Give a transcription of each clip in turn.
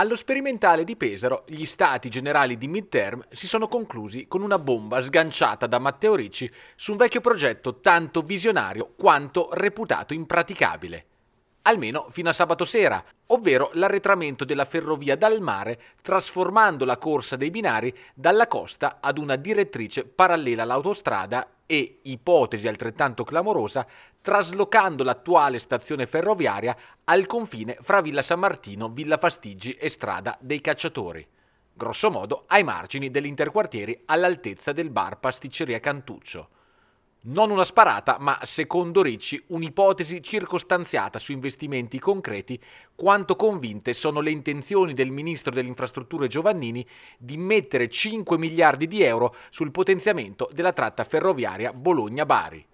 Allo sperimentale di Pesaro, gli stati generali di midterm si sono conclusi con una bomba sganciata da Matteo Ricci su un vecchio progetto tanto visionario quanto reputato impraticabile. Almeno fino a sabato sera, ovvero l'arretramento della ferrovia dal mare trasformando la corsa dei binari dalla costa ad una direttrice parallela all'autostrada e, ipotesi altrettanto clamorosa, traslocando l'attuale stazione ferroviaria al confine fra Villa San Martino, Villa Fastiggi e Strada dei Cacciatori, grosso modo ai margini dell'interquartieri all'altezza del bar Pasticceria Cantuccio. Non una sparata, ma secondo Ricci un'ipotesi circostanziata su investimenti concreti, quanto convinte sono le intenzioni del ministro delle Infrastrutture Giovannini di mettere 5 miliardi di euro sul potenziamento della tratta ferroviaria Bologna-Bari.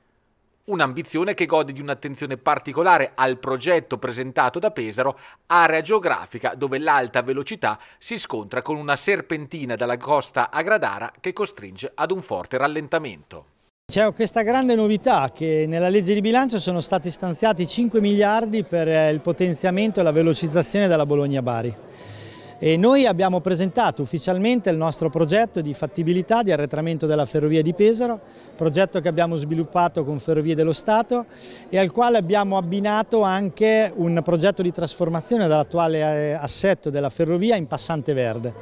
Un'ambizione che gode di un'attenzione particolare al progetto presentato da Pesaro, area geografica dove l'alta velocità si scontra con una serpentina dalla costa a Gradara che costringe ad un forte rallentamento. C'è questa grande novità che nella legge di bilancio sono stati stanziati 5 miliardi per eh, il potenziamento e la velocizzazione della Bologna-Bari. E noi abbiamo presentato ufficialmente il nostro progetto di fattibilità di arretramento della ferrovia di Pesaro, progetto che abbiamo sviluppato con Ferrovie dello Stato e al quale abbiamo abbinato anche un progetto di trasformazione dell'attuale eh, assetto della ferrovia in passante verde.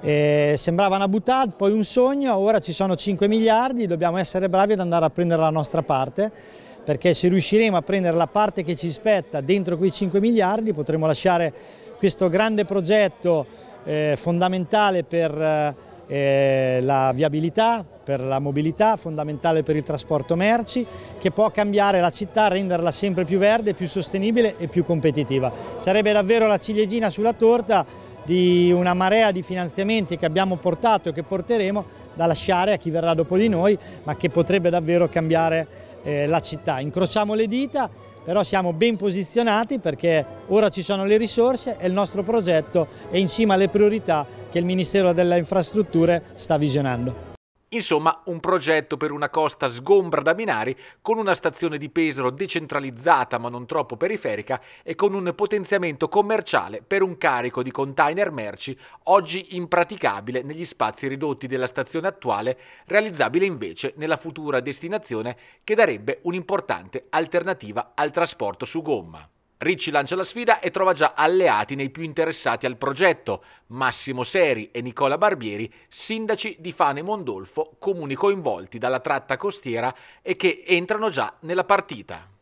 E eh, sembrava una buttata, poi un sogno, ora ci sono 5 miliardi, dobbiamo essere bravi ad andare a prendere la nostra parte perché se riusciremo a prendere la parte che ci spetta dentro quei 5 miliardi potremo lasciare questo grande progetto eh, fondamentale per eh, eh, la viabilità, per la mobilità, fondamentale per il trasporto merci, che può cambiare la città, renderla sempre più verde, più sostenibile e più competitiva. Sarebbe davvero la ciliegina sulla torta di una marea di finanziamenti che abbiamo portato e che porteremo da lasciare a chi verrà dopo di noi, ma che potrebbe davvero cambiare eh, la città. Incrociamo le dita, però siamo ben posizionati perché ora ci sono le risorse e il nostro progetto è in cima alle priorità che il Ministero delle Infrastrutture sta visionando. Insomma, un progetto per una costa sgombra da binari, con una stazione di Pesaro decentralizzata ma non troppo periferica e con un potenziamento commerciale per un carico di container merci oggi impraticabile negli spazi ridotti della stazione attuale, realizzabile invece nella futura destinazione che darebbe un'importante alternativa al trasporto su gomma. Ricci lancia la sfida e trova già alleati nei più interessati al progetto, Massimo Seri e Nicola Barbieri, sindaci di Fane Mondolfo, comuni coinvolti dalla tratta costiera e che entrano già nella partita.